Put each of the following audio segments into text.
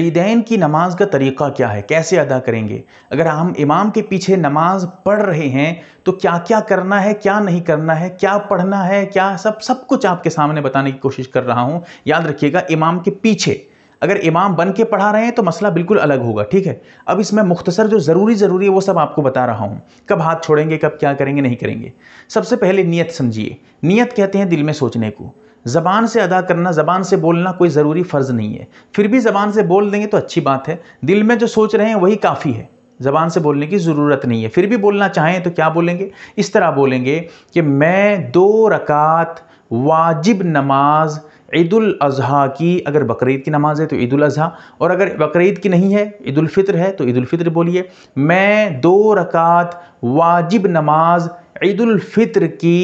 ईदैन की नमाज का तरीक़ा क्या है कैसे अदा करेंगे अगर हम इमाम के पीछे नमाज पढ़ रहे हैं तो क्या क्या करना है क्या नहीं करना है क्या पढ़ना है क्या सब सब कुछ आपके सामने बताने की कोशिश कर रहा हूँ याद रखिएगा इमाम के पीछे अगर इमाम बन के पढ़ा रहे हैं तो मसला बिल्कुल अलग होगा ठीक है अब इसमें मुख्तसर जो ज़रूरी ज़रूरी है वो सब आपको बता रहा हूँ कब हाथ छोड़ेंगे कब क्या करेंगे नहीं करेंगे सबसे पहले नीयत समझिए नीयत कहते हैं दिल में सोचने को ज़बान से अदा करना ज़बान से बोलना कोई ज़रूरी फ़र्ज़ नहीं है फिर भी ज़बान से बोल देंगे तो अच्छी बात है दिल में जो सोच रहे हैं वही काफ़ी है ज़बान से बोलने की ज़रूरत नहीं है फिर भी बोलना चाहें तो क्या बोलेंगे इस तरह बोलेंगे कि मैं दो रकात वाजिब नमाज़ ईदुल अज़हा की अगर बकरीद की नमाज़ है तो ईदुल अज़हा और अगर बकरीद की नहीं है ईदुल फ़ितर है तो ईदुल फ़ितर बोलिए मैं दो रकात वाजिब नमाज़ ईदुल फ़ितर की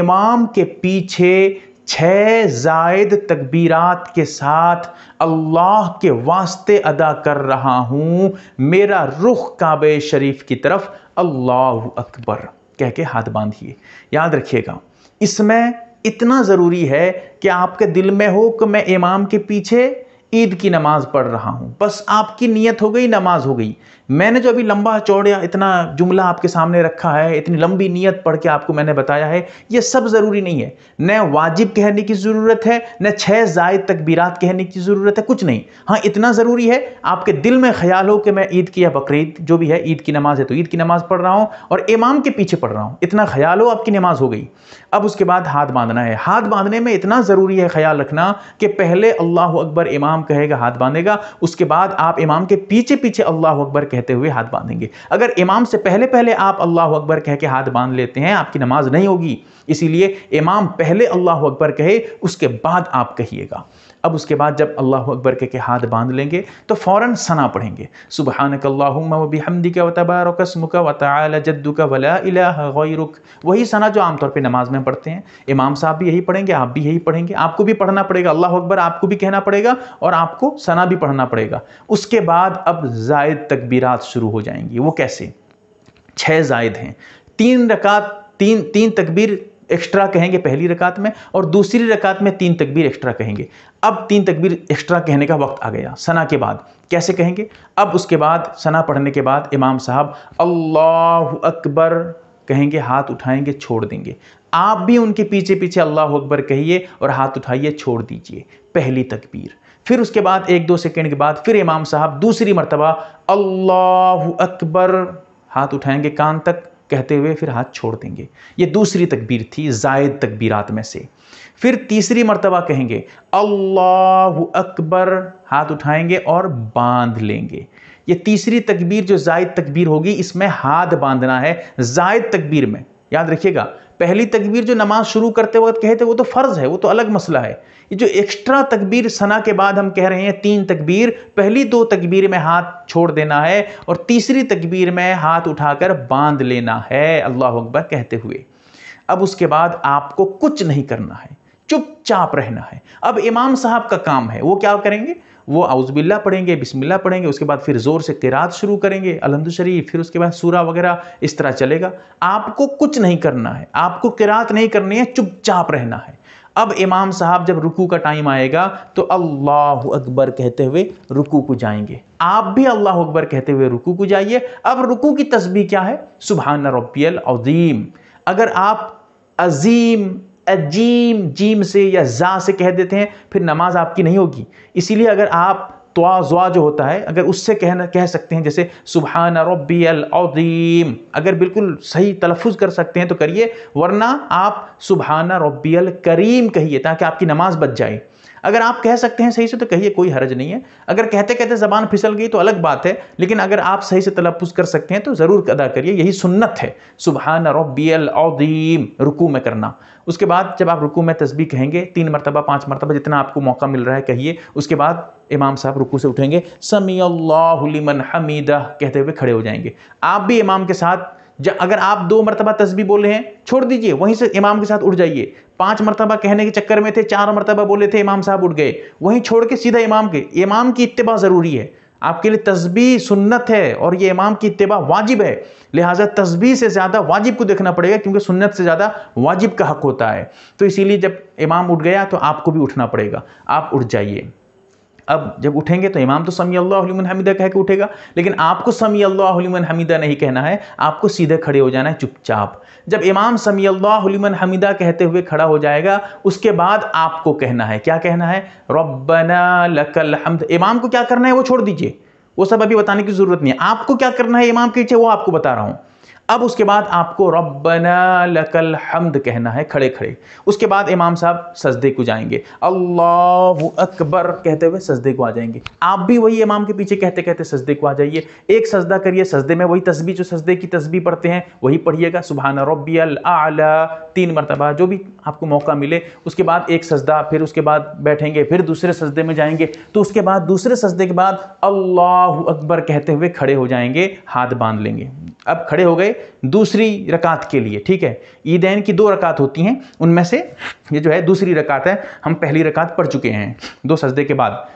इमाम के पीछे छः जायद तकबीरात के साथ अल्लाह के वास्ते अदा कर रहा हूँ मेरा रुख काब शरीफ की तरफ अल्लाह अकबर कह के हाथ बांधिए याद रखिएगा इसमें इतना ज़रूरी है कि आपके दिल में हो कि मैं इमाम के पीछे ईद की नमाज़ पढ़ रहा हूँ बस आपकी नीयत हो गई नमाज हो गई मैंने जो अभी लंबा चौड़िया इतना जुमला आपके सामने रखा है इतनी लंबी नीयत पढ़ के आपको मैंने बताया है ये सब ज़रूरी नहीं है न वाजिब कहने की ज़रूरत है न छः जायद तकबीरात कहने की ज़रूरत है कुछ नहीं हाँ इतना ज़रूरी है आपके दिल में ख्याल हो कि मैं ईद की या बकरीद जो भी है ईद की नमाज़ है तो ईद की नमाज़ पढ़ रहा हूँ और इमाम के पीछे पढ़ रहा हूँ इतना ख्याल हो आपकी नमाज हो गई अब उसके बाद हाथ बांधना है हाथ बांधने में इतना ज़रूरी है ख्याल रखना कि पहले अल्लाह अकबर इमाम कहेगा हाथ बांधेगा उसके बाद आप इमाम के पीछे पीछे अल्लाह अकबर कहते हुए हाथ बांधेंगे अगर इमाम से पहले पहले आप अल्लाह अकबर कह के हाथ बांध लेते हैं आपकी नमाज नहीं होगी इसीलिए इमाम पहले अल्लाह अकबर कहे उसके बाद आप कहिएगा अब उसके बाद जब अल्लाह अकबर के, के हाथ बांध लेंगे तो फ़ौर सना पढ़ेंगे सुबह कल्लाहमदी का वतबारकसमुका जद्दू का वला रुख वही सना जो आमतौर पर नमाज में पढ़ते हैं इमाम साहब भी यही पढ़ेंगे आप भी यही पढ़ेंगे आपको भी पढ़ना पड़ेगा अल्लाह अकबर आपको भी कहना पड़ेगा और आपको सना भी पढ़ना पड़ेगा उसके बाद अब जायद तकबीर शुरू हो जाएंगी वो कैसे छः जायद हैं तीन रकात तीन तीन तकबीर एक्स्ट्रा कहेंगे पहली रकात में और दूसरी रकात में तीन तकबीर एक्स्ट्रा कहेंगे अब तीन तकबीर एक्स्ट्रा कहने का वक्त आ गया सना के बाद कैसे कहेंगे अब उसके बाद सना पढ़ने के बाद इमाम साहब अल्लाह अकबर कहेंगे हाथ उठाएंगे छोड़ देंगे आप भी उनके पीछे पीछे अल्लाह अकबर कहिए और हाथ उठाइए छोड़ दीजिए पहली तकबीर फिर उसके बाद एक दो सेकेंड के बाद फिर इमाम साहब दूसरी मरतबा अल्लाह अकबर हाथ उठाएंगे कान तक कहते हुए फिर हाथ छोड़ देंगे ये दूसरी तकबीर थी जायद तकबीरात में से फिर तीसरी मरतबा कहेंगे अल्लाह अकबर हाथ उठाएंगे और बांध लेंगे ये तीसरी तकबीर जो जायद तकबीर होगी इसमें हाथ बांधना है जायद तकबीर में याद रखिएगा पहली तकबीर जो नमाज शुरू करते वक्त कहे थे वो तो फ़र्ज़ है वो तो अलग मसला है ये जो एक्स्ट्रा तकबीर सना के बाद हम कह रहे हैं तीन तकबीर पहली दो तकबीर में हाथ छोड़ देना है और तीसरी तकबीर में हाथ उठाकर बांध लेना है अल्लाह अकबर कहते हुए अब उसके बाद आपको कुछ नहीं करना है चुपचाप रहना है अब इमाम साहब का काम है वो क्या करेंगे वो अउजबिल्ला पढ़ेंगे बिस्मिल्ला पढ़ेंगे उसके बाद फिर ज़ोर से किरात शुरू करेंगे अलहमद शरीफ फिर उसके बाद सूरा वगैरह इस तरह चलेगा आपको कुछ नहीं करना है आपको किरात नहीं करनी है चुपचाप रहना है अब इमाम साहब जब रुकू का टाइम आएगा तो अल्लाह अकबर कहते हुए रुकू को जाएंगे आप भी अल्लाह अकबर कहते हुए रुकू को जाइए अब रुकू की तस्वीर क्या है सुबहान रबियल अजीम अगर आप अजीम अजीम जीम से या जा से कह देते हैं फिर नमाज आपकी नहीं होगी इसीलिए अगर आप जुआ जो होता है अगर उससे कहना कह सकते हैं जैसे सुबहाना रबी अलदीम अगर बिल्कुल सही तलफ़ कर सकते हैं तो करिए वरना आप सुबहाना रबी करीम कहिए ताकि आपकी नमाज़ बच जाए अगर आप कह सकते हैं सही से तो कहिए कोई हर्ज नहीं है अगर कहते कहते जबान फिसल गई तो अलग बात है लेकिन अगर आप सही से तलफ़ कर सकते हैं तो ज़रूर अदा करिए यही सुन्नत है सुबहान रबियल अदीम रुकू में करना उसके बाद जब आप रुकू में तस्बी कहेंगे तीन मरतबा पाँच मरतबा जितना आपको मौका मिल रहा है कहिए उसके बाद इमाम साहब रुकू से उठेंगे समी लिमन हमीदा कहते हुए खड़े हो जाएंगे आप भी इमाम के साथ अगर आप दो मरतबा तस्बी बोले हैं छोड़ दीजिए वहीं से इमाम के साथ उठ जाइए पांच मरतबा कहने के चक्कर में थे चार मरतबा बोले थे इमाम साहब उठ गए वहीं छोड़ के सीधा इमाम के इमाम की इतबा ज़रूरी है आपके लिए तस्बी सुन्नत है और ये इमाम की इतबा वाजिब है लिहाजा तस्बी से ज़्यादा वाजिब को देखना पड़ेगा क्योंकि सुन्नत से ज़्यादा वाजिब का हक होता है तो इसीलिए जब इमाम उठ गया तो आपको भी उठना पड़ेगा आप उठ जाइए अब जब उठेंगे तो इमाम तो समी अल्लाहमन हमीदा कह के उठेगा लेकिन आपको समी अल्लाहमन हमीदा नहीं कहना है आपको सीधे खड़े हो जाना है चुपचाप जब इमाम समी अल्लाहमन हमीदा कहते हुए खड़ा हो जाएगा उसके बाद आपको कहना है क्या कहना है रबना लकल हमद इमाम को क्या करना है वो छोड़ दीजिए वो सब अभी बताने की ज़रूरत नहीं है आपको क्या करना है इमाम के पीछे वो आपको बता रहा हूँ अब उसके बाद आपको रबना लकल हमद कहना है खड़े खड़े उसके बाद इमाम साहब सजदे को जाएंगे अल्लाह अकबर कहते हुए सजदे को आ जाएंगे आप भी वही इमाम के पीछे कहते कहते सजदे को आ जाइए एक सजदा करिए सजदे में वही तस्बी जो सजदे की तस्बी पढ़ते हैं वही पढ़िएगा सुबहाना रबी आला तीन मरतबा जो भी आपको मौका मिले उसके बाद एक सजदा फिर उसके बाद बैठेंगे फिर दूसरे सजदे में जाएंगे तो उसके बाद दूसरे सजदे के बाद अल्लाह अकबर कहते हुए खड़े हो जाएंगे हाथ बांध लेंगे अब खड़े हो गए दूसरी रकात के लिए ठीक है ईदैन की दो रकात होती हैं उनमें से ये जो है दूसरी रकात है हम पहली रकात पढ़ चुके हैं दो सजदे के बाद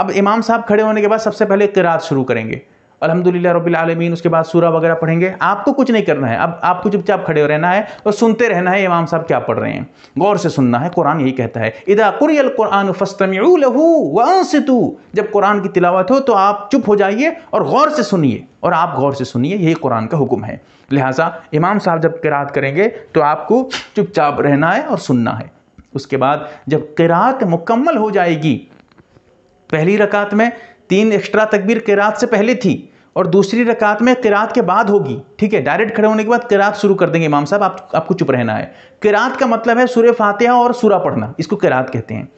अब इमाम साहब खड़े होने के बाद सबसे पहले किरात शुरू करेंगे अलहमदिल्ला आलमीन उसके बाद सूरा वगैरह पढ़ेंगे आपको तो कुछ नहीं करना है अब आपको तो चुपचाप खड़े रहना है और सुनते रहना है इमाम साहब क्या पढ़ रहे हैं गौर से सुनना है कुरान यही कहता है इधा कुरियल कुरान फस्तमू जब कुरान की तिलावत हो तो आप चुप हो जाइए और गौर से सुनिए और आप गौर से सुनिए यही कुरान का हुक्म है लिहाजा इमाम साहब जब किरात करेंगे तो आपको चुपचाप रहना है और सुनना है उसके बाद जब किरात मुकम्मल हो जाएगी पहली रकात में तीन एक्स्ट्रा तकबीर किरात से पहले थी और दूसरी रकात में किरात के बाद होगी ठीक है डायरेक्ट खड़े होने के बाद किरात शुरू कर देंगे इमाम साहब आप आपको चुप रहना है किरात का मतलब है सूर्य फातिहा और सूरा पढ़ना इसको किरात कहते हैं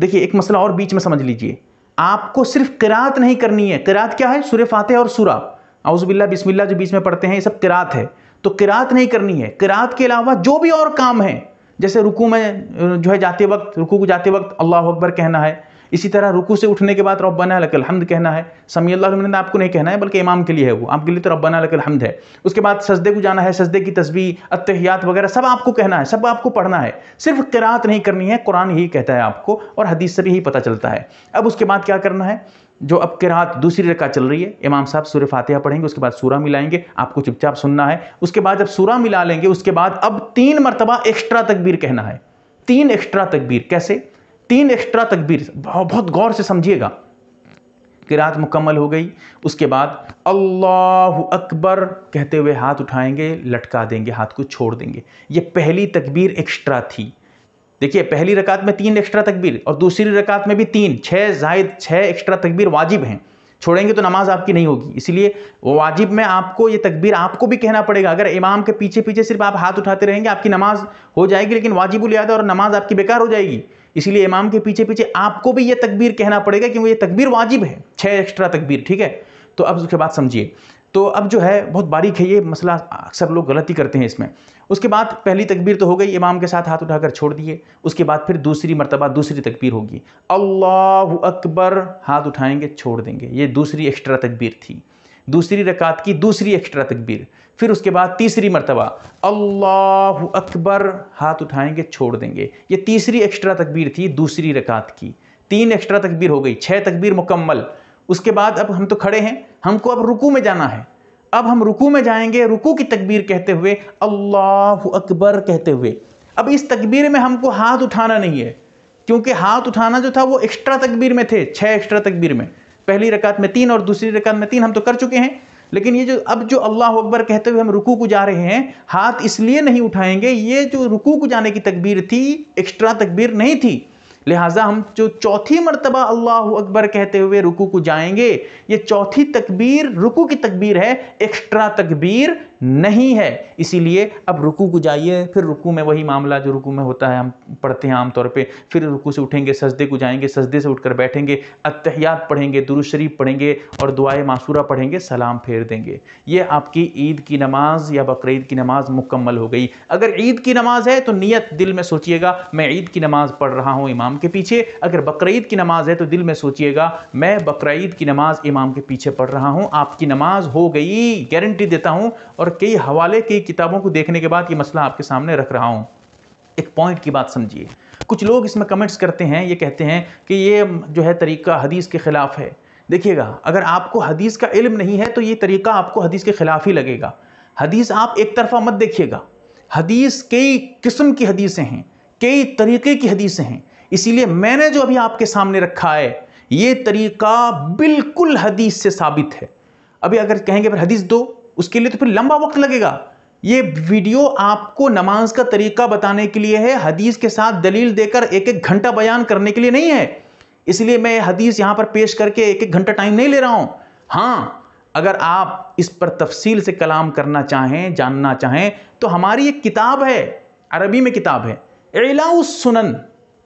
देखिए एक मसला और बीच में समझ लीजिए आपको सिर्फ किरात नहीं करनी है किरात क्या है सूर्य फातिहा और सूरा बिल्ला बिस्मिल्ला जो बीच में पढ़ते हैं ये सब किरात है तो किरात नहीं करनी है किरात के अलावा जो भी और काम है जैसे रुकू में जो है जाते वक्त रुकू को जाते वक्त अल्लाह अकबर कहना है इसी तरह रुकू से उठने के बाद रब्बाना लकल हमद कहना है समी अल्लाह आपको नहीं कहना है बल्कि इमाम के लिए है वो आपके लिए तो रब्बाना लकल हमद है उसके बाद सजदे को जाना है सजदे की तस्वीर अतहयात वगैरह सब आपको कहना है सब आपको पढ़ना है सिर्फ किरात नहीं करनी है कुरान ही कहता है आपको और हदीस से भी ही पता चलता है अब उसके बाद क्या करना है जो अब किरात दूसरी रका चल रही है इमाम साहब सूर्य फातिहा पढ़ेंगे उसके बाद सूरा मिलाएंगे आपको चुपचाप सुनना है उसके बाद जब सूरा मिला लेंगे उसके बाद अब तीन मरतबा एक्स्ट्रा तकबीर कहना है तीन एक्स्ट्रा तकबीर कैसे तीन एक्स्ट्रा तकबीर बहुत गौर से समझिएगा कि रात मुकम्मल हो गई उसके बाद अल्लाह अकबर कहते हुए हाथ उठाएंगे लटका देंगे हाथ को छोड़ देंगे ये पहली तकबीर एक्स्ट्रा थी देखिए पहली रकात में तीन एक्स्ट्रा तकबीर और दूसरी रकात में भी तीन छः जायद छः एक्स्ट्रा तकबीर वाजिब हैं छोड़ेंगे तो नमाज आपकी नहीं होगी इसलिए वाजिब में आपको ये तकबीर आपको भी कहना पड़ेगा अगर इमाम के पीछे पीछे सिर्फ आप हाथ उठाते रहेंगे आपकी नमाज हो जाएगी लेकिन वाजिबुल यादा और नमाज आपकी बेकार हो जाएगी इसीलिए इमाम के पीछे पीछे आपको भी ये तकबीर कहना पड़ेगा क्योंकि ये तकबीर वाजिब है छः एक्स्ट्रा तकबीर ठीक है तो अब उसके बाद समझिए तो अब जो है बहुत बारीक है ये मसला अक्सर लोग गलती करते हैं इसमें उसके बाद पहली तकबीर तो हो गई इमाम के साथ हाथ उठाकर छोड़ दिए उसके बाद फिर दूसरी मरतबा दूसरी तकबीर होगी अल्लाह अकबर हाथ उठाएंगे छोड़ देंगे ये दूसरी एक्स्ट्रा तकबीर थी दूसरी रकात की दूसरी एक्स्ट्रा तकबीर फिर उसके बाद तीसरी मरतबा अल्लाह अकबर हाथ उठाएंगे छोड़ देंगे ये तीसरी एक्स्ट्रा तकबीर थी दूसरी रकात की तीन एक्स्ट्रा तकबीर हो गई छः तकबीर मुकम्मल उसके बाद अब हम तो खड़े हैं हमको अब रुकू में जाना है अब हम रुकू में जाएंगे रुकू की तकबीर कहते हुए अल्लाह अकबर कहते हुए अब इस तकबीर में हमको हाथ उठाना नहीं है क्योंकि हाथ उठाना जो था वो एक्स्ट्रा तकबीर में थे छः एक्स्ट्रा तकबीर में पहली रकात में तीन और दूसरी रकात में तीन हम तो कर चुके हैं लेकिन ये जो अब जो अल्लाह अकबर कहते हुए हम रुकू को जा रहे हैं हाथ इसलिए नहीं उठाएंगे ये जो रुकू को जाने की तकबीर थी एक्स्ट्रा तकबीर नहीं थी लिहाजा हम जो चौथी मरतबा अल्लाह अकबर कहते हुए रुकू को जाएंगे ये चौथी तकबीर रुकू की तकबीर है एक्स्ट्रा तकबीर नहीं है इसीलिए अब रुकू को जाइए फिर रुकू में वही मामला जो रुकू में होता है हम पढ़ते हैं आमतौर पे फिर रुकू से उठेंगे सजदे को जाएंगे सजदे से उठकर बैठेंगे अतहयात पढ़ेंगे दुरुशरीफ पढ़ेंगे और दुआए मासूरा पढ़ेंगे सलाम फेर देंगे ये आपकी ईद की नमाज या बकरीद की नमाज मुकम्मल हो गई अगर ईद की नमाज है तो नीयत दिल में सोचिएगा मैं ईद की नमाज पढ़ रहा हूँ इमाम के पीछे अगर बकरीद की नमाज है तो दिल में सोचिएगा मैं बकरीद की नमाज इमाम के पीछे पढ़ रहा हूँ आपकी नमाज हो गई गारंटी देता हूँ और कई हवाले की किताबों को देखने के बाद ये मसला आपके सामने रख रहा हूँ एक पॉइंट की बात समझिए कुछ लोग इसमें कमेंट्स करते हैं ये कहते हैं कि ये जो है तरीका हदीस के ख़िलाफ़ है देखिएगा अगर आपको हदीस का इल्म नहीं है तो ये तरीका आपको हदीस के ख़िलाफ़ ही लगेगा हदीस आप एक तरफा मत देखिएगा हदीस कई किस्म की हदीसें हैं कई तरीके की हदीसें हैं इसीलिए मैंने जो अभी आपके सामने रखा है ये तरीका बिल्कुल हदीस से साबित है अभी अगर कहेंगे फिर हदीस दो उसके लिए तो फिर लंबा वक्त लगेगा ये वीडियो आपको नमाज का तरीका बताने के लिए है हदीस के साथ दलील देकर एक एक घंटा बयान करने के लिए नहीं है इसलिए मैं हदीस यहाँ पर पेश करके एक एक घंटा टाइम नहीं ले रहा हूँ हाँ अगर आप इस पर तफसील से कलाम करना चाहें जानना चाहें तो हमारी एक किताब है अरबी में किताब है सुनन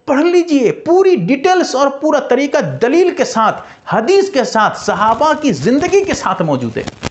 पढ़ लीजिए पूरी डिटेल्स और पूरा तरीका दलील के साथ हदीस के साथ सहाबा की ज़िंदगी के साथ मौजूद है